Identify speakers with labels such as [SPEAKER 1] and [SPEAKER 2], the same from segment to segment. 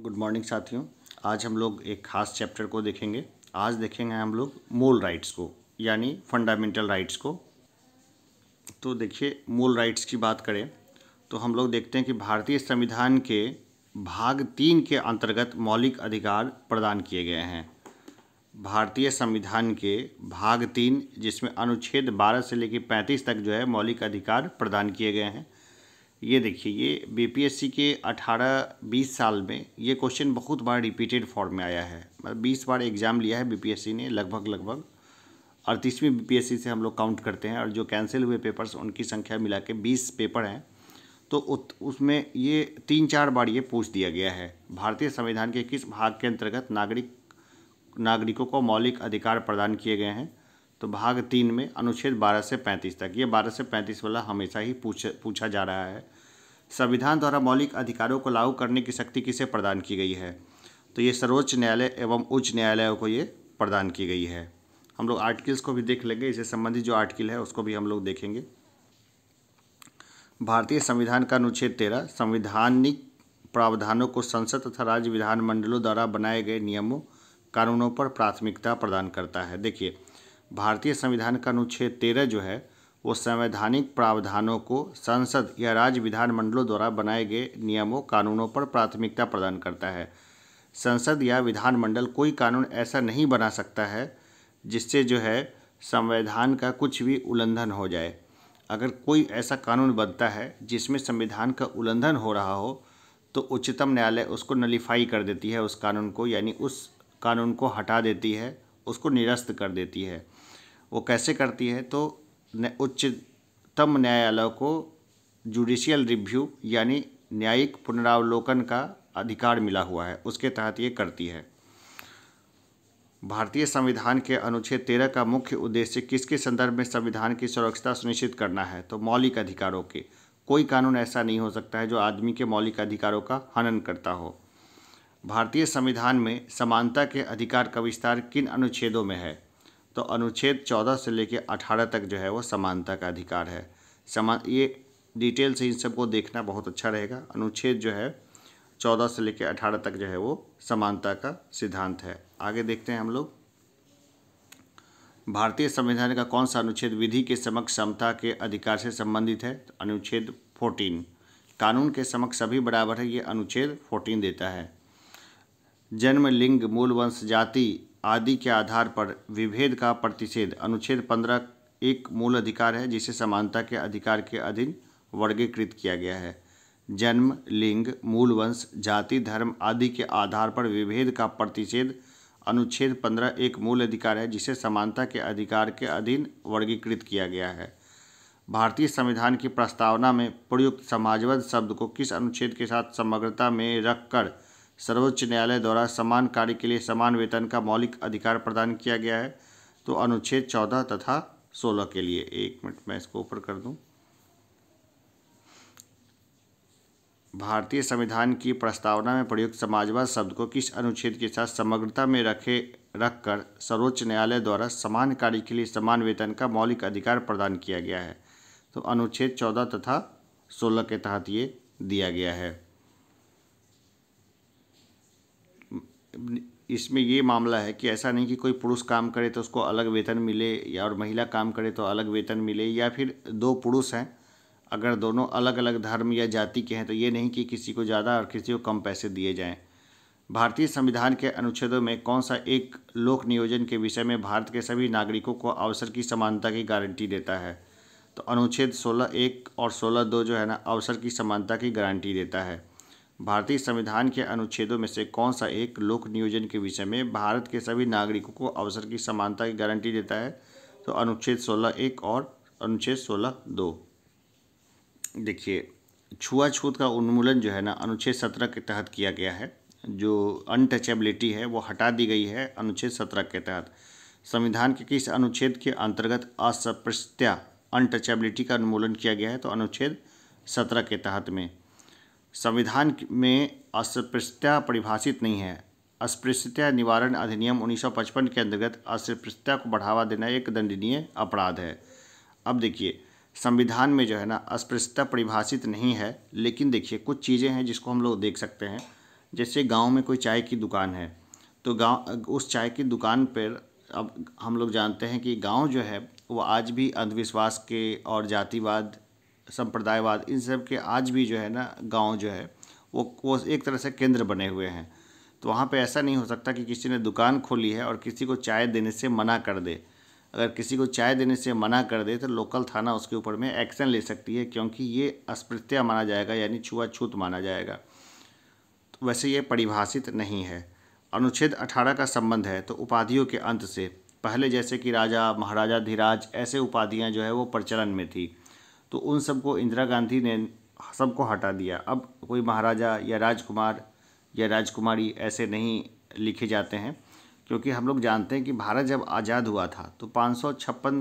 [SPEAKER 1] good morning साथियों आज हम लोग एक खास चैप्टर को देखेंगे आज देखेंगे हम लोग मूल राइट्स को यानी फंडामेंटल राइट्स को तो देखिए मूल राइट्स की बात करें तो हम लोग देखते हैं कि भारतीय संविधान के भाग तीन के अंतर्गत मौलिक अधिकार प्रदान किए गए हैं भारतीय संविधान के भाग तीन जिसमें अनुच्छेद 12 से लेकर 35 तक जो है मौलिक अधिकार प्रदान किए गए हैं ये देखिए ये बीपीएससी के 18-20 साल में ये क्वेश्चन बहुत बार रिपीटेड फॉर्म में आया है मतलब बीस बार एग्ज़ाम लिया है बीपीएससी ने लगभग लगभग अड़तीसवीं बीपीएससी से हम लोग काउंट करते हैं और जो कैंसिल हुए पेपर्स उनकी संख्या मिला के बीस पेपर हैं तो उसमें ये तीन चार बार ये पूछ दिया गया है भारतीय संविधान के किस भाग के अंतर्गत नागरिक नागरिकों को मौलिक अधिकार प्रदान किए गए हैं तो भाग तीन में अनुच्छेद 12 से 35 तक ये 12 से 35 वाला हमेशा ही पूछ पूछा जा रहा है संविधान द्वारा मौलिक अधिकारों को लागू करने की शक्ति किसे प्रदान की गई है तो ये सर्वोच्च न्यायालय एवं उच्च न्यायालयों को ये प्रदान की गई है हम लोग आर्टिकल्स को भी देख लेंगे इससे संबंधित जो आर्टिकल है उसको भी हम लोग देखेंगे भारतीय संविधान का अनुच्छेद तेरह संविधानिक प्रावधानों को संसद तथा राज्य विधानमंडलों द्वारा बनाए गए नियमों कानूनों पर प्राथमिकता प्रदान करता है देखिए भारतीय संविधान का अनुच्छेद तेरह जो है वो संवैधानिक प्रावधानों को संसद या राज्य विधानमंडलों द्वारा बनाए गए नियमों कानूनों पर प्राथमिकता प्रदान करता है संसद या विधानमंडल कोई कानून ऐसा नहीं बना सकता है जिससे जो है संविधान का कुछ भी उल्लंघन हो जाए अगर कोई ऐसा कानून बनता है जिसमें संविधान का उल्लंघन हो रहा हो तो उच्चतम न्यायालय उसको नलीफाई कर देती है उस कानून को यानी उस कानून को हटा देती है उसको निरस्त कर देती है वो कैसे करती है तो उच्चतम न्यायालय को जुडिशियल रिव्यू यानी न्यायिक पुनरावलोकन का अधिकार मिला हुआ है उसके तहत ये करती है भारतीय संविधान के अनुच्छेद तेरह का मुख्य उद्देश्य किसके संदर्भ में संविधान की सुरक्षा सुनिश्चित करना है तो मौलिक अधिकारों के कोई कानून ऐसा नहीं हो सकता है जो आदमी के मौलिक अधिकारों का हनन करता हो भारतीय संविधान में समानता के अधिकार का विस्तार किन अनुच्छेदों में है तो अनुच्छेद 14 से लेकर 18 तक जो है वो समानता का अधिकार है समान ये डिटेल से इन सबको देखना बहुत अच्छा रहेगा अनुच्छेद जो है 14 से लेकर 18 तक जो है वो समानता का सिद्धांत है आगे देखते हैं हम लोग भारतीय संविधान का कौन सा अनुच्छेद विधि के समक्ष समता के अधिकार से संबंधित है तो अनुच्छेद फोर्टीन कानून के समक्ष सभी बराबर है ये अनुच्छेद फोर्टीन देता है जन्म लिंग मूल वंश जाति आदि के आधार पर विभेद का प्रतिषेध अनुच्छेद पंद्रह एक मूल अधिकार है जिसे समानता के अधिकार के अधीन वर्गीकृत किया गया है जन्म लिंग मूल वंश जाति धर्म आदि के आधार पर विभेद का प्रतिषेध अनुच्छेद पंद्रह एक मूल अधिकार है जिसे समानता के अधिकार के अधीन वर्गीकृत किया गया है भारतीय संविधान की प्रस्तावना में प्रयुक्त समाजवाद शब्द को किस अनुच्छेद के साथ समग्रता में रखकर सर्वोच्च न्यायालय द्वारा समान कार्य के लिए समान वेतन का मौलिक अधिकार प्रदान किया गया है तो अनुच्छेद चौदह तथा सोलह के लिए एक मिनट मैं इसको ऊपर कर दूं भारतीय संविधान की प्रस्तावना में प्रयुक्त समाजवाद शब्द को किस अनुच्छेद के साथ समग्रता में रखे रखकर सर्वोच्च न्यायालय द्वारा समान कार्य के लिए समान वेतन का मौलिक अधिकार प्रदान किया गया है तो अनुच्छेद चौदह तथा सोलह के तहत ये दिया गया है इसमें ये मामला है कि ऐसा नहीं कि कोई पुरुष काम करे तो उसको अलग वेतन मिले या और महिला काम करे तो अलग वेतन मिले या फिर दो पुरुष हैं अगर दोनों अलग अलग धर्म या जाति के हैं तो ये नहीं कि किसी को ज़्यादा और किसी को कम पैसे दिए जाएं भारतीय संविधान के अनुच्छेदों में कौन सा एक लोक नियोजन के विषय में भारत के सभी नागरिकों को अवसर की समानता की गारंटी देता है तो अनुच्छेद सोलह एक और सोलह दो जो है ना अवसर की समानता की गारंटी देता है भारतीय संविधान के अनुच्छेदों में से कौन सा एक लोक नियोजन के विषय में भारत के सभी नागरिकों को अवसर की समानता की गारंटी देता है तो अनुच्छेद सोलह एक और अनुच्छेद सोलह दो देखिए छुआछूत का उन्मूलन जो है ना अनुच्छेद सत्रह के तहत किया गया है जो अनटचेबिलिटी है वो हटा दी गई है अनुच्छेद सत्रह के तहत संविधान के किस अनुच्छेद के अंतर्गत असप्रस्त्या अनटचेबिलिटी का उन्मूलन किया गया है तो अनुच्छेद सत्रह के तहत में संविधान में अस्पृश्यता परिभाषित नहीं है अस्पृश्यता निवारण अधिनियम 1955 के अंतर्गत अस्पृश्यता को बढ़ावा देना एक दंडनीय अपराध है अब देखिए संविधान में जो है ना अस्पृश्यता परिभाषित नहीं है लेकिन देखिए कुछ चीज़ें हैं जिसको हम लोग देख सकते हैं जैसे गांव में कोई चाय की दुकान है तो गांव उस चाय की दुकान पर अब हम लोग जानते हैं कि गाँव जो है वो आज भी अंधविश्वास के और जातिवाद संप्रदायवाद इन सब के आज भी जो है ना गांव जो है वो वो एक तरह से केंद्र बने हुए हैं तो वहाँ पे ऐसा नहीं हो सकता कि किसी ने दुकान खोली है और किसी को चाय देने से मना कर दे अगर किसी को चाय देने से मना कर दे तो लोकल थाना उसके ऊपर में एक्शन ले सकती है क्योंकि ये अस्पृत्या माना जाएगा यानी छुआछूत माना जाएगा तो वैसे ये परिभाषित नहीं है अनुच्छेद अठारह का संबंध है तो उपाधियों के अंत से पहले जैसे कि राजा महाराजा धीराज ऐसे उपाधियाँ जो है वो प्रचलन में थी तो उन सबको इंदिरा गांधी ने सबको हटा दिया अब कोई महाराजा या राजकुमार या राजकुमारी ऐसे नहीं लिखे जाते हैं क्योंकि हम लोग जानते हैं कि भारत जब आज़ाद हुआ था तो पाँच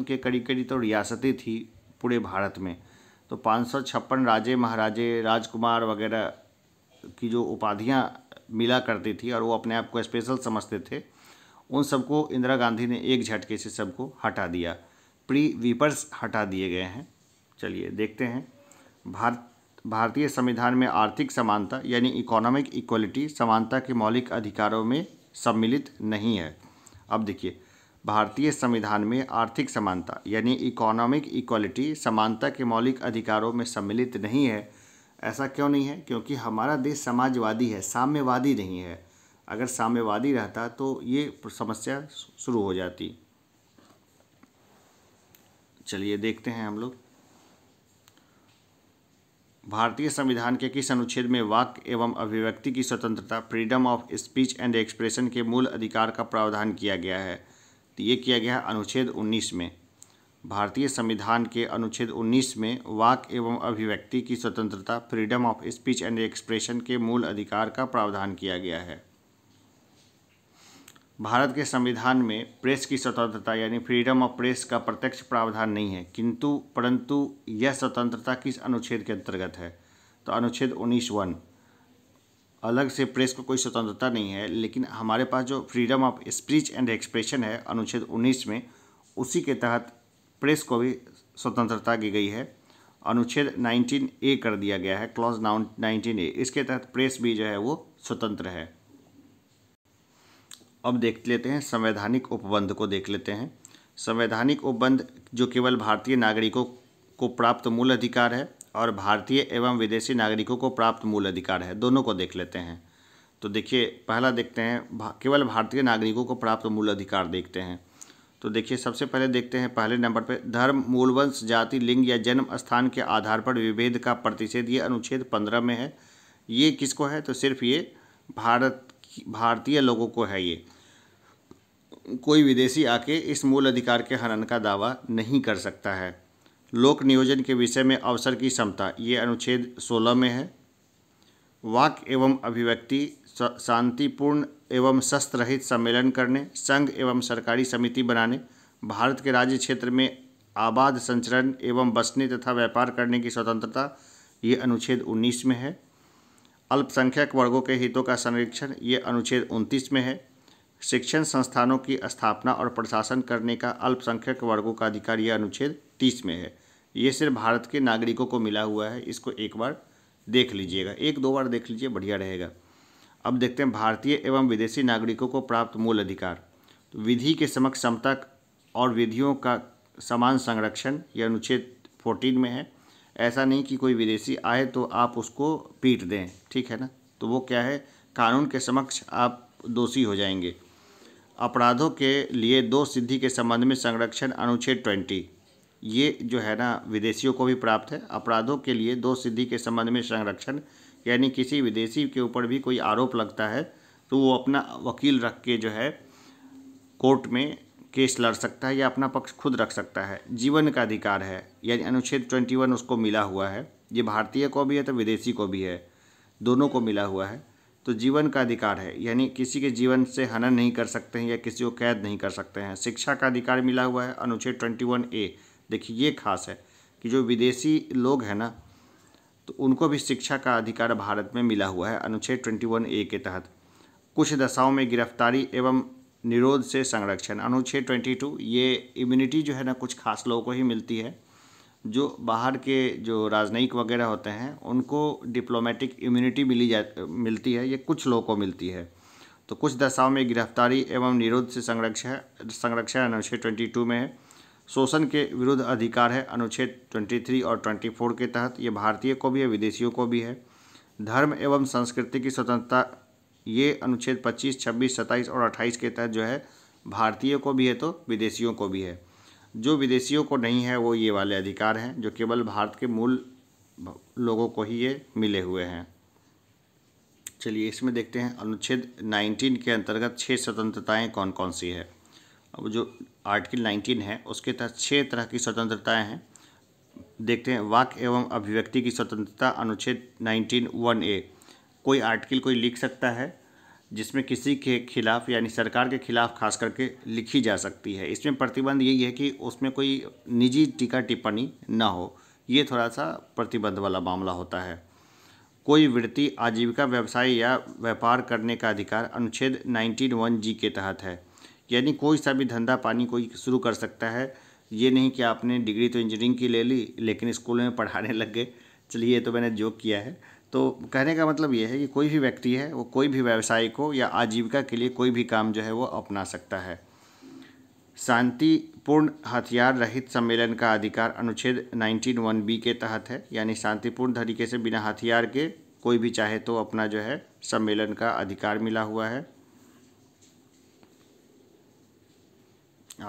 [SPEAKER 1] के करीब करीब तो रियासतें थी पूरे भारत में तो पाँच राजे महाराजे राजकुमार वगैरह की जो उपाधियाँ मिला करती थी और वो अपने आप को स्पेशल समझते थे उन सबको इंदिरा गांधी ने एक झटके से सबको हटा दिया प्री वीपर्स हटा दिए गए हैं चलिए देखते हैं भारत भारतीय संविधान में आर्थिक समानता यानी इकोनॉमिक इक्वलिटी समानता के मौलिक अधिकारों में सम्मिलित नहीं है अब देखिए भारतीय संविधान में आर्थिक समानता यानी इकोनॉमिक इक्वलिटी समानता के मौलिक अधिकारों में सम्मिलित नहीं है ऐसा क्यों नहीं है क्योंकि हमारा देश समाजवादी है साम्यवादी नहीं है अगर साम्यवादी रहता तो ये समस्या शुरू हो जाती चलिए देखते हैं हम लोग भारतीय संविधान के किस अनुच्छेद में वाक्य एवं अभिव्यक्ति की स्वतंत्रता freedom of speech and expression के मूल अधिकार का प्रावधान किया गया है तो ये किया गया है अनुच्छेद 19 में भारतीय संविधान के अनुच्छेद 19 में वाक एवं अभिव्यक्ति की स्वतंत्रता freedom of speech and expression के मूल अधिकार का प्रावधान किया गया है भारत के संविधान में प्रेस की स्वतंत्रता यानी फ्रीडम ऑफ प्रेस का प्रत्यक्ष प्रावधान नहीं है किंतु परंतु यह स्वतंत्रता किस अनुच्छेद के अंतर्गत है तो अनुच्छेद उन्नीस वन अलग से प्रेस को कोई स्वतंत्रता नहीं है लेकिन हमारे पास जो freedom of speech and expression है अनुच्छेद 19 में उसी के तहत प्रेस को भी स्वतंत्रता दी गई है अनुच्छेद 19 ए कर दिया गया है क्लॉज नाउन नाइनटीन ए इसके तहत प्रेस भी जो है वो स्वतंत्र है अब देख लेते हैं संवैधानिक उपबंध को देख लेते हैं संवैधानिक उपबंध जो केवल भारतीय नागरिकों को प्राप्त मूल अधिकार है और भारतीय एवं विदेशी नागरिकों को प्राप्त मूल अधिकार है दोनों को देख लेते हैं तो देखिए पहला देखते हैं भा, केवल भारतीय नागरिकों को प्राप्त मूल अधिकार देखते हैं तो देखिए सबसे पहले देखते हैं पहले नंबर पर धर्म मूलवंश जाति लिंग या जन्म स्थान के आधार पर विभेद का प्रतिषेध ये अनुच्छेद पंद्रह में है ये किसको है तो सिर्फ ये भारत भारतीय लोगों को है ये कोई विदेशी आके इस मूल अधिकार के हनन का दावा नहीं कर सकता है लोक नियोजन के विषय में अवसर की क्षमता ये अनुच्छेद 16 में है वाक एवं अभिव्यक्ति शांतिपूर्ण एवं शस्त्र रहित सम्मेलन करने संघ एवं सरकारी समिति बनाने भारत के राज्य क्षेत्र में आबाद संचरण एवं बसने तथा व्यापार करने की स्वतंत्रता ये अनुच्छेद 19 में है अल्पसंख्यक वर्गों के हितों का संरक्षण ये अनुच्छेद 29 में है शिक्षण संस्थानों की स्थापना और प्रशासन करने का अल्पसंख्यक वर्गों का अधिकार यह अनुच्छेद 30 में है ये सिर्फ भारत के नागरिकों को मिला हुआ है इसको एक बार देख लीजिएगा एक दो बार देख लीजिए बढ़िया रहेगा अब देखते हैं भारतीय एवं विदेशी नागरिकों को प्राप्त मूल अधिकार तो विधि के समक्ष समता और विधियों का समान संरक्षण यह अनुच्छेद फोर्टीन में है ऐसा नहीं कि कोई विदेशी आए तो आप उसको पीट दें ठीक है ना तो वो क्या है कानून के समक्ष आप दोषी हो जाएंगे अपराधों के लिए दो सिद्धि के संबंध में संरक्षण अनुच्छेद ट्वेंटी ये जो है ना विदेशियों को भी प्राप्त है अपराधों के लिए दो सिद्धि के संबंध में संरक्षण यानी किसी विदेशी के ऊपर भी कोई आरोप लगता है तो वो अपना वकील रख के जो है कोर्ट में केस लड़ सकता है या अपना पक्ष खुद रख सकता है जीवन का अधिकार है यानी अनुच्छेद 21 उसको मिला हुआ है ये भारतीय को भी है तो विदेशी को भी है दोनों को मिला हुआ है तो जीवन का अधिकार है यानी किसी के जीवन से हनन नहीं कर सकते हैं या किसी को कैद नहीं कर सकते हैं शिक्षा का अधिकार मिला हुआ है अनुच्छेद ट्वेंटी वन ए देखिए ये खास है कि जो विदेशी लोग हैं ना तो उनको भी शिक्षा का अधिकार भारत में मिला हुआ है अनुच्छेद ट्वेंटी वन ए के तहत कुछ दशाओं में गिरफ्तारी एवं निरोध से संरक्षण अनुच्छेद 22 ये इम्यूनिटी जो है ना कुछ खास लोगों को ही मिलती है जो बाहर के जो राजनयिक वगैरह होते हैं उनको डिप्लोमेटिक इम्यूनिटी मिली जा मिलती है ये कुछ लोगों को मिलती है तो कुछ दशाओं में गिरफ्तारी एवं निरोध से संरक्षण संरक्षण अनुच्छेद ट्वेंटी में है शोषण के विरुद्ध अधिकार है अनुच्छेद ट्वेंटी और ट्वेंटी के तहत ये भारतीय को भी है विदेशियों को भी है धर्म एवं संस्कृति की स्वतंत्रता ये अनुच्छेद 25, 26, 27 और 28 के तहत जो है भारतीय को भी है तो विदेशियों को भी है जो विदेशियों को नहीं है वो ये वाले अधिकार हैं जो केवल भारत के मूल लोगों को ही ये मिले हुए हैं चलिए इसमें देखते हैं अनुच्छेद 19 के अंतर्गत छः स्वतंत्रताएं कौन कौन सी है अब जो आर्टिकल 19 है उसके तहत छः तरह की स्वतंत्रताएं हैं देखते हैं वाक एवं अभिव्यक्ति की स्वतंत्रता अनुच्छेद 19 वन ए कोई आर्टिकल कोई लिख सकता है जिसमें किसी के खिलाफ यानी सरकार के खिलाफ खास करके लिखी जा सकती है इसमें प्रतिबंध यही है कि उसमें कोई निजी टीका टिप्पणी ना हो ये थोड़ा सा प्रतिबंध वाला मामला होता है कोई वृत्ति आजीविका व्यवसाय या व्यापार करने का अधिकार अनुच्छेद नाइनटीन वन जी के तहत है यानी कोई सा भी धंधा पानी कोई शुरू कर सकता है ये नहीं कि आपने डिग्री तो इंजीनियरिंग की ले ली लेकिन स्कूल में पढ़ाने लग गए चलिए ये तो मैंने जो किया है तो कहने का मतलब ये है कि कोई भी व्यक्ति है वो कोई भी व्यवसाय को या आजीविका के लिए कोई भी काम जो है वो अपना सकता है शांतिपूर्ण हथियार रहित सम्मेलन का अधिकार अनुच्छेद वन बी के तहत है यानी शांतिपूर्ण तरीके से बिना हथियार के कोई भी चाहे तो अपना जो है सम्मेलन का अधिकार मिला हुआ है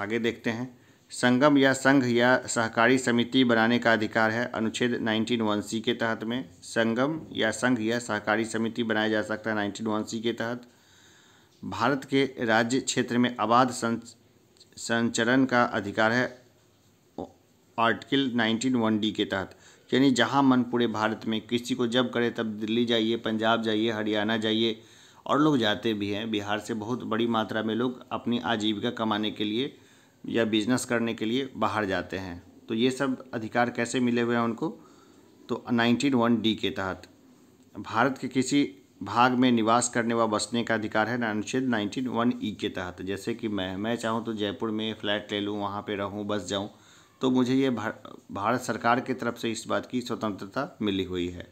[SPEAKER 1] आगे देखते हैं संगम या संघ या सहकारी समिति बनाने का अधिकार है अनुच्छेद वन सी के तहत में संगम या संघ या सहकारी समिति बनाया जा सकता है वन सी के तहत भारत के राज्य क्षेत्र में अबाध संचरण का अधिकार है आर्टिकल वन डी के तहत यानी जहाँ मन पूरे भारत में किसी को जब करे तब दिल्ली जाइए पंजाब जाइए हरियाणा जाइए और लोग जाते भी हैं बिहार से बहुत बड़ी मात्रा में लोग अपनी आजीविका कमाने के लिए या बिजनेस करने के लिए बाहर जाते हैं तो ये सब अधिकार कैसे मिले हुए हैं उनको तो नाइनटीन वन डी के तहत भारत के किसी भाग में निवास करने व बसने का अधिकार है अनुच्छेद नाइनटीन वन ई के तहत जैसे कि मैं मैं चाहूँ तो जयपुर में फ्लैट ले लूँ वहाँ पे रहूँ बस जाऊँ तो मुझे ये भार, भारत सरकार की तरफ से इस बात की स्वतंत्रता मिली हुई है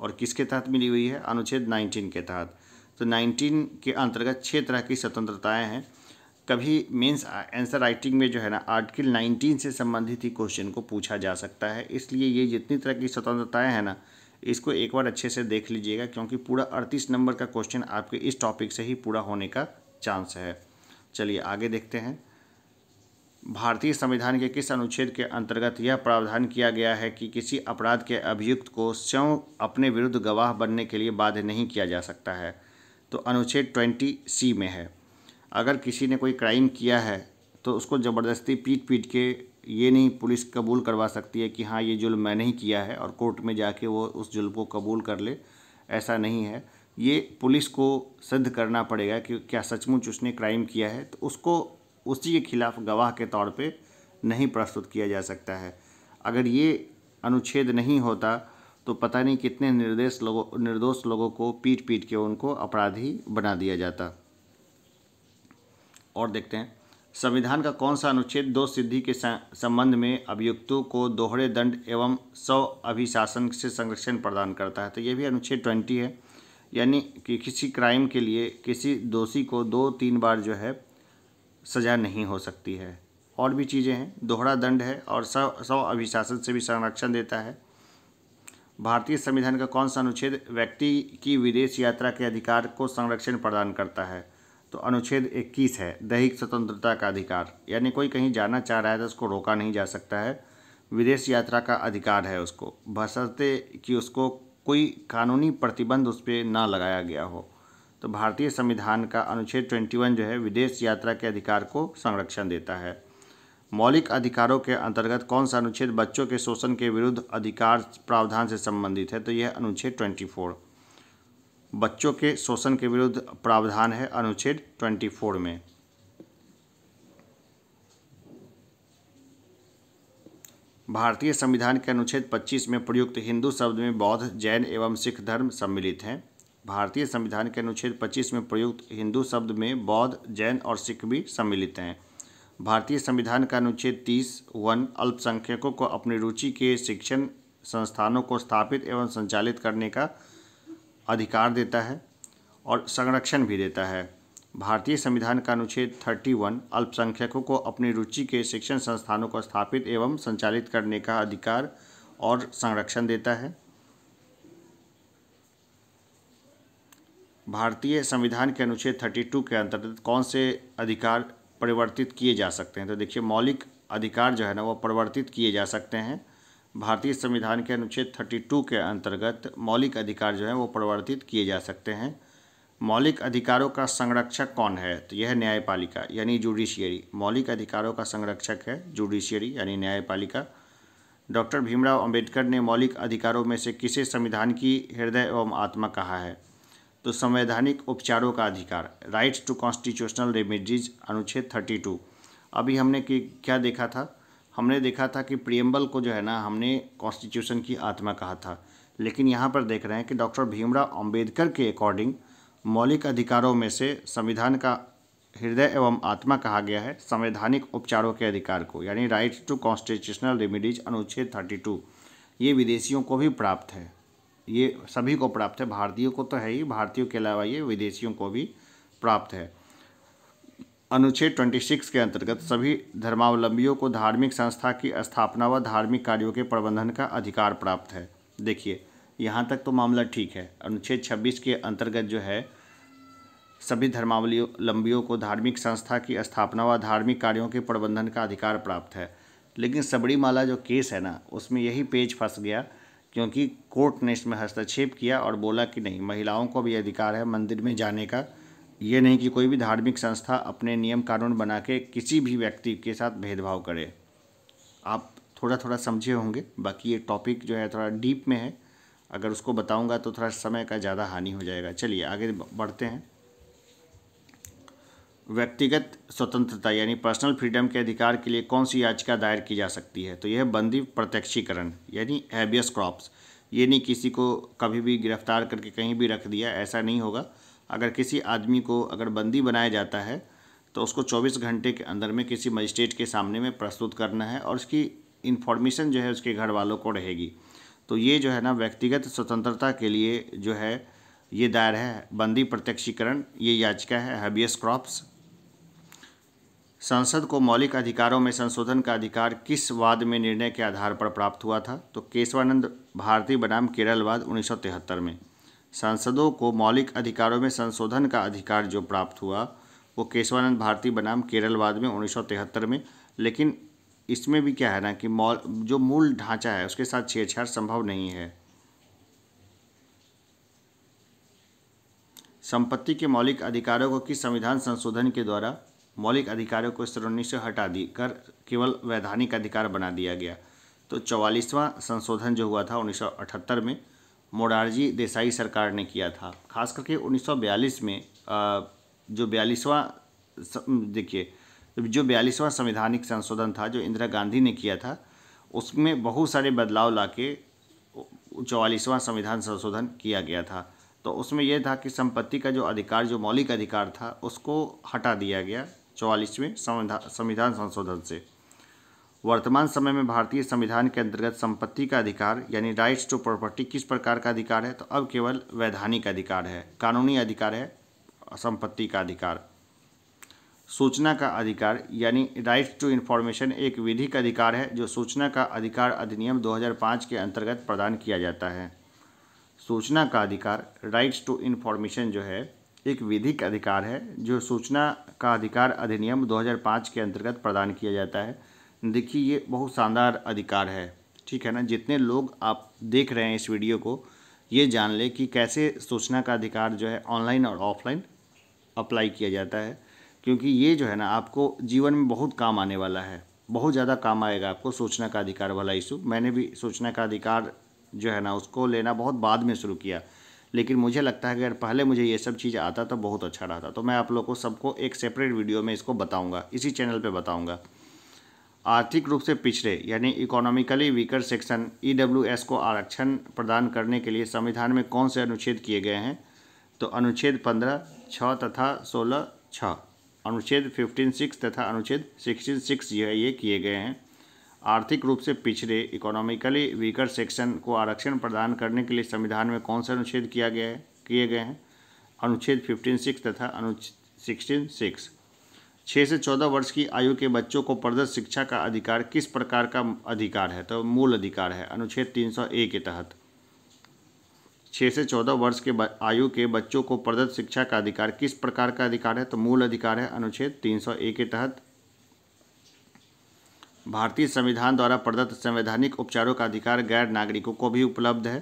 [SPEAKER 1] और किसके तहत मिली हुई है अनुच्छेद नाइनटीन के तहत तो नाइनटीन के अंतर्गत छः तरह की स्वतंत्रताएँ हैं कभी मीन्स आंसर राइटिंग में जो है ना आर्टिकल 19 से संबंधित ही क्वेश्चन को पूछा जा सकता है इसलिए ये जितनी तरह की स्वतंत्रताएँ हैं ना इसको एक बार अच्छे से देख लीजिएगा क्योंकि पूरा अड़तीस नंबर का क्वेश्चन आपके इस टॉपिक से ही पूरा होने का चांस है चलिए आगे देखते हैं भारतीय संविधान के किस अनुच्छेद के अंतर्गत यह प्रावधान किया गया है कि किसी अपराध के अभियुक्त को स्वयं अपने विरुद्ध गवाह बनने के लिए बाध्य नहीं किया जा सकता है तो अनुच्छेद ट्वेंटी सी में है अगर किसी ने कोई क्राइम किया है तो उसको ज़बरदस्ती पीट पीट के ये नहीं पुलिस कबूल करवा सकती है कि हाँ ये जुल्म मैंने ही किया है और कोर्ट में जाके वो उस जुल्म को कबूल कर ले ऐसा नहीं है ये पुलिस को सिद्ध करना पड़ेगा कि क्या सचमुच उसने क्राइम किया है तो उसको उसी के खिलाफ गवाह के तौर पे नहीं प्रस्तुत किया जा सकता है अगर ये अनुच्छेद नहीं होता तो पता नहीं कितने निर्देश लोगों निर्दोष लोगों को पीट पीट के उनको अपराधी बना दिया जाता और देखते हैं संविधान का कौन सा अनुच्छेद दो सिद्धि के संबंध में अभियुक्तों को दोहरे दंड एवं स्व अभिशासन से संरक्षण प्रदान करता है तो ये भी अनुच्छेद ट्वेंटी है यानी कि किसी क्राइम के लिए किसी दोषी को दो तीन बार जो है सज़ा नहीं हो सकती है और भी चीज़ें हैं दोहरा दंड है और स्व स्व अभिशासन से भी संरक्षण देता है भारतीय संविधान का कौन सा अनुच्छेद व्यक्ति की विदेश यात्रा के अधिकार को संरक्षण प्रदान करता है तो अनुच्छेद 21 है दैहिक स्वतंत्रता का अधिकार यानी कोई कहीं जाना चाह रहा है तो उसको रोका नहीं जा सकता है विदेश यात्रा का अधिकार है उसको बसते कि उसको कोई कानूनी प्रतिबंध उस पर ना लगाया गया हो तो भारतीय संविधान का अनुच्छेद 21 जो है विदेश यात्रा के अधिकार को संरक्षण देता है मौलिक अधिकारों के अंतर्गत कौन सा अनुच्छेद बच्चों के शोषण के विरुद्ध अधिकार प्रावधान से संबंधित है तो यह अनुच्छेद ट्वेंटी बच्चों के शोषण के विरुद्ध प्रावधान है अनुच्छेद 24 में भारतीय संविधान के अनुच्छेद 25 में प्रयुक्त हिंदू शब्द में बौद्ध जैन एवं सिख धर्म सम्मिलित हैं भारतीय संविधान के अनुच्छेद 25 में प्रयुक्त हिंदू शब्द में बौद्ध जैन और सिख भी सम्मिलित हैं भारतीय संविधान का अनुच्छेद 30 वन अल्पसंख्यकों को अपनी रुचि के शिक्षण संस्थानों को स्थापित एवं संचालित करने का अधिकार देता है और संरक्षण भी देता है भारतीय संविधान का अनुच्छेद 31 अल्पसंख्यकों को अपनी रुचि के शिक्षण संस्थानों को स्थापित एवं संचालित करने का अधिकार और संरक्षण देता है भारतीय संविधान के अनुच्छेद 32 के अंतर्गत कौन से अधिकार परिवर्तित किए जा सकते हैं तो देखिए मौलिक अधिकार जो है ना वो परिवर्तित किए जा सकते हैं भारतीय संविधान के अनुच्छेद 32 के अंतर्गत मौलिक अधिकार जो है वो परिवर्तित किए जा सकते हैं मौलिक अधिकारों का संरक्षक कौन है तो यह न्यायपालिका यानी जुडिशियरी मौलिक अधिकारों का संरक्षक है जुडिशियरी यानी न्यायपालिका डॉक्टर भीमराव अंबेडकर ने मौलिक अधिकारों में से किसे संविधान की हृदय एवं आत्मा कहा है तो संवैधानिक उपचारों का अधिकार राइट्स टू कॉन्स्टिट्यूशनल रेमेडीज अनुच्छेद 32 अभी हमने क्या देखा था हमने देखा था कि प्रियम्बल को जो है ना हमने कॉन्स्टिट्यूशन की आत्मा कहा था लेकिन यहाँ पर देख रहे हैं कि डॉक्टर भीमराव अम्बेडकर के अकॉर्डिंग मौलिक अधिकारों में से संविधान का हृदय एवं आत्मा कहा गया है संवैधानिक उपचारों के अधिकार को यानी राइट टू कॉन्स्टिट्यूशनल रेमिडीज अनुच्छेद टू ये विदेशियों को भी प्राप्त है ये सभी को प्राप्त है भारतीयों को तो है ही भारतीयों के अलावा ये विदेशियों को भी प्राप्त है अनुच्छेद 26 के अंतर्गत सभी धर्मावलंबियों को धार्मिक संस्था की स्थापना व धार्मिक कार्यों के प्रबंधन का अधिकार प्राप्त है देखिए यहाँ तक तो मामला ठीक है अनुच्छेद 26 के अंतर्गत जो है सभी धर्मावलंबियों को धार्मिक संस्था की स्थापना व धार्मिक कार्यों के प्रबंधन का अधिकार प्राप्त है लेकिन सबरीमाला जो केस है ना उसमें यही पेज फंस गया क्योंकि कोर्ट ने इसमें हस्तक्षेप किया और बोला कि नहीं महिलाओं को भी अधिकार है मंदिर में जाने का ये नहीं कि कोई भी धार्मिक संस्था अपने नियम कानून बना के किसी भी व्यक्ति के साथ भेदभाव करे आप थोड़ा थोड़ा समझे होंगे बाकी ये टॉपिक जो है थोड़ा डीप में है अगर उसको बताऊंगा तो थोड़ा समय का ज़्यादा हानि हो जाएगा चलिए आगे बढ़ते हैं व्यक्तिगत स्वतंत्रता यानी पर्सनल फ्रीडम के अधिकार के लिए कौन सी याचिका दायर की जा सकती है तो यह बंदी प्रत्यक्षीकरण यानी हैबियस क्रॉप्स ये नहीं किसी को कभी भी गिरफ्तार करके कहीं भी रख दिया ऐसा नहीं होगा अगर किसी आदमी को अगर बंदी बनाया जाता है तो उसको 24 घंटे के अंदर में किसी मजिस्ट्रेट के सामने में प्रस्तुत करना है और उसकी इन्फॉर्मेशन जो है उसके घर वालों को रहेगी तो ये जो है ना व्यक्तिगत स्वतंत्रता के लिए जो है ये दायर है बंदी प्रत्यक्षीकरण ये याचिका है हबियस क्रॉप्स संसद को मौलिक अधिकारों में संशोधन का अधिकार किस वाद में निर्णय के आधार पर प्राप्त हुआ था तो केशवानंद भारती बनाम केरल वाद उन्नीस में सांसदों को मौलिक अधिकारों में संशोधन का अधिकार जो प्राप्त हुआ वो केशवानंद भारती बनाम केरलवाद में उन्नीस में लेकिन इसमें भी क्या है ना कि मौल जो मूल ढांचा है उसके साथ छेड़छाड़ संभव नहीं है संपत्ति के मौलिक अधिकारों को किस संविधान संशोधन के द्वारा मौलिक अधिकारों को श्रेणी से हटा दी कर केवल वैधानिक अधिकार बना दिया गया तो चौवालीसवां संशोधन जो हुआ था 1978 में मोरारजी देसाई सरकार ने किया था खास करके 1942 में जो बयालीसवां देखिए जो बयालीसवां संवैधानिक संशोधन था जो इंदिरा गांधी ने किया था उसमें बहुत सारे बदलाव लाके चौवालीसवां संविधान संशोधन किया गया था तो उसमें यह था कि संपत्ति का जो अधिकार जो मौलिक अधिकार था उसको हटा दिया गया चौवालीसवें संविधान संशोधन से वर्तमान समय में भारतीय संविधान के अंतर्गत संपत्ति का अधिकार यानी राइट्स टू प्रॉपर्टी किस प्रकार का अधिकार है तो अब केवल वैधानिक अधिकार है कानूनी अधिकार है संपत्ति का अधिकार सूचना का अधिकार यानी राइट्स टू इन्फॉर्मेशन एक विधिक अधिकार है जो सूचना का अधिकार अधिनियम 2005 के अंतर्गत प्रदान किया जाता है सूचना का अधिकार राइट्स टू इन्फॉर्मेशन जो है एक विधिक अधिकार है जो सूचना का अधिकार अधिनियम 2005 के अंतर्गत प्रदान किया जाता है देखिए ये बहुत शानदार अधिकार है ठीक है ना जितने लोग आप देख रहे हैं इस वीडियो को ये जान ले कि कैसे सूचना का अधिकार जो है ऑनलाइन और ऑफलाइन अप्लाई किया जाता है क्योंकि ये जो है ना आपको जीवन में बहुत काम आने वाला है बहुत ज़्यादा काम आएगा आपको सूचना का अधिकार वाला इशू मैंने भी सूचना का अधिकार जो है ना उसको लेना बहुत बाद में शुरू किया लेकिन मुझे लगता है कि अगर पहले मुझे ये सब चीज़ आता तो बहुत अच्छा रहता तो मैं आप लोग को सबको एक सेपरेट वीडियो में इसको बताऊँगा इसी चैनल पर बताऊँगा आर्थिक रूप से पिछड़े यानी इकोनॉमिकली वीकर सेक्शन ईडब्ल्यूएस को आरक्षण प्रदान करने के लिए संविधान में कौन से अनुच्छेद किए गए हैं तो अनुच्छेद पंद्रह छः तथा सोलह छः अनुच्छेद फिफ्टीन सिक्स तथा अनुच्छेद सिक्सटीन सिक्स जो है ये किए गए हैं आर्थिक रूप से पिछड़े इकोनॉमिकली वीकर सेक्शन को आरक्षण प्रदान करने के लिए संविधान में कौन से अनुच्छेद किया गया है किए गए हैं अनुच्छेद फिफ्टीन सिक्स तथा अनुच्छेद सिक्सटीन सिक्स छः से चौदह वर्ष की आयु के बच्चों को प्रदत्त शिक्षा का अधिकार किस प्रकार का अधिकार है तो मूल अधिकार है अनुच्छेद तीन सौ ए के तहत छः से चौदह वर्ष के आयु के बच्चों को प्रदत्त शिक्षा का अधिकार किस प्रकार का अधिकार है तो मूल अधिकार है अनुच्छेद तीन सौ ए के तहत भारतीय संविधान द्वारा प्रदत्त संवैधानिक उपचारों का अधिकार गैर नागरिकों को भी उपलब्ध है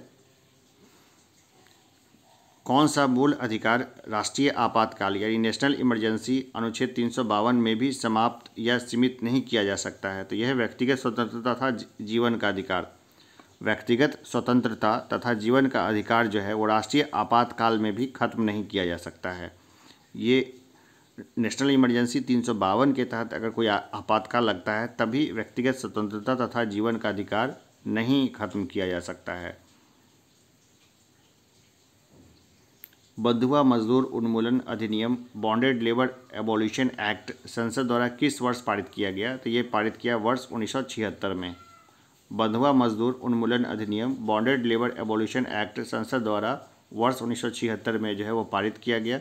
[SPEAKER 1] कौन सा मूल अधिकार राष्ट्रीय आपातकाल यानी नेशनल इमरजेंसी अनुच्छेद तीन में भी समाप्त या सीमित नहीं किया जा सकता है तो यह व्यक्तिगत स्वतंत्रता तथा जीवन का अधिकार व्यक्तिगत स्वतंत्रता तथा जीवन का अधिकार जो है वो राष्ट्रीय आपातकाल में भी खत्म नहीं किया जा सकता है ये नेशनल इमरजेंसी तीन के तहत अगर कोई आपातकाल लगता है तभी व्यक्तिगत स्वतंत्रता तथा जीवन का अधिकार नहीं खत्म किया जा सकता है बंधुआ मजदूर उन्मूलन अधिनियम बॉन्डेड लेबर एबोल्यूशन एक्ट संसद द्वारा किस वर्ष पारित किया गया तो ये पारित किया वर्ष उन्नीस में बंधुआ मजदूर उन्मूलन अधिनियम बॉन्डेड लेबर एबोल्यूशन एक्ट संसद द्वारा वर्ष उन्नीस में जो है वो पारित किया गया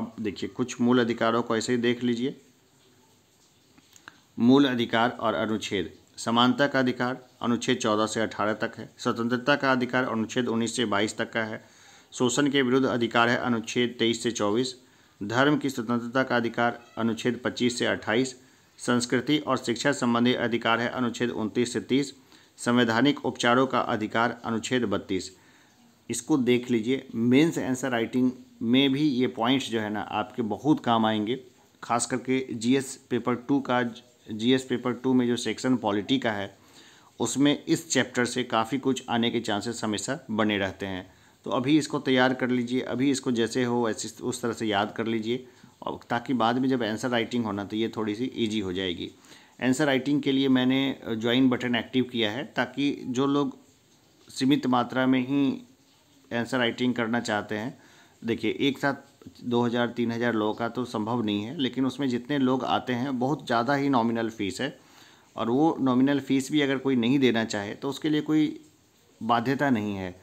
[SPEAKER 1] अब देखिए कुछ मूल अधिकारों को ऐसे ही देख लीजिए मूल अधिकार और अनुच्छेद समानता का अधिकार अनुच्छेद 14 से 18 तक है स्वतंत्रता का अधिकार अनुच्छेद 19 से 22 तक का है शोषण के विरुद्ध अधिकार है अनुच्छेद 23 से 24 धर्म की स्वतंत्रता का अधिकार अनुच्छेद 25 से 28 संस्कृति और शिक्षा संबंधी अधिकार है अनुच्छेद 29 से 30 संवैधानिक उपचारों का अधिकार अनुच्छेद 32 इसको देख लीजिए मेंस आंसर राइटिंग में भी ये पॉइंट्स जो है ना आपके बहुत काम आएंगे खास करके जी पेपर टू का जी पेपर टू में जो सेक्शन पॉलिटी का है उसमें इस चैप्टर से काफ़ी कुछ आने के चांसेस हमेशा बने रहते हैं तो अभी इसको तैयार कर लीजिए अभी इसको जैसे हो ऐसे उस तरह से याद कर लीजिए और ताकि बाद में जब आंसर राइटिंग होना तो ये थोड़ी सी ईजी हो जाएगी आंसर राइटिंग के लिए मैंने ज्वाइन बटन एक्टिव किया है ताकि जो लोग सीमित मात्रा में ही आंसर राइटिंग करना चाहते हैं देखिए एक साथ दो हज़ार तीन हज़ार लोगों का तो संभव नहीं है लेकिन उसमें जितने लोग आते हैं बहुत ज़्यादा ही नॉमिनल फ़ीस है और वो नॉमिनल फ़ीस भी अगर कोई नहीं देना चाहे तो उसके लिए कोई बाध्यता नहीं है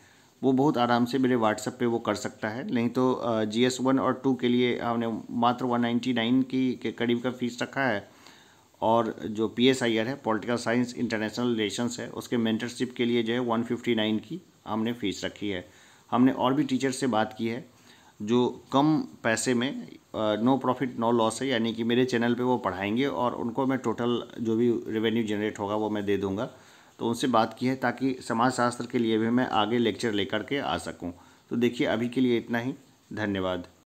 [SPEAKER 1] वो बहुत आराम से मेरे व्हाट्सएप पे वो कर सकता है नहीं तो जी एस वन और टू के लिए हमने मात्र वन नाइन्टी नाइन की के करीब का फीस रखा है और जो पी एस आई आर है पॉलिटिकल साइंस इंटरनेशनल रिलेशंस है उसके मेंटरशिप के लिए जो है वन फिफ्टी नाइन की हमने फ़ीस रखी है हमने और भी टीचर से बात की है जो कम पैसे में नो प्रॉफिट नो लॉस है यानी कि मेरे चैनल पे वो पढ़ाएंगे और उनको मैं टोटल जो भी रेवेन्यू जनरेट होगा वो मैं दे दूँगा तो उनसे बात की है ताकि समाजशास्त्र के लिए भी मैं आगे लेक्चर लेकर के आ सकूँ तो देखिए अभी के लिए इतना ही धन्यवाद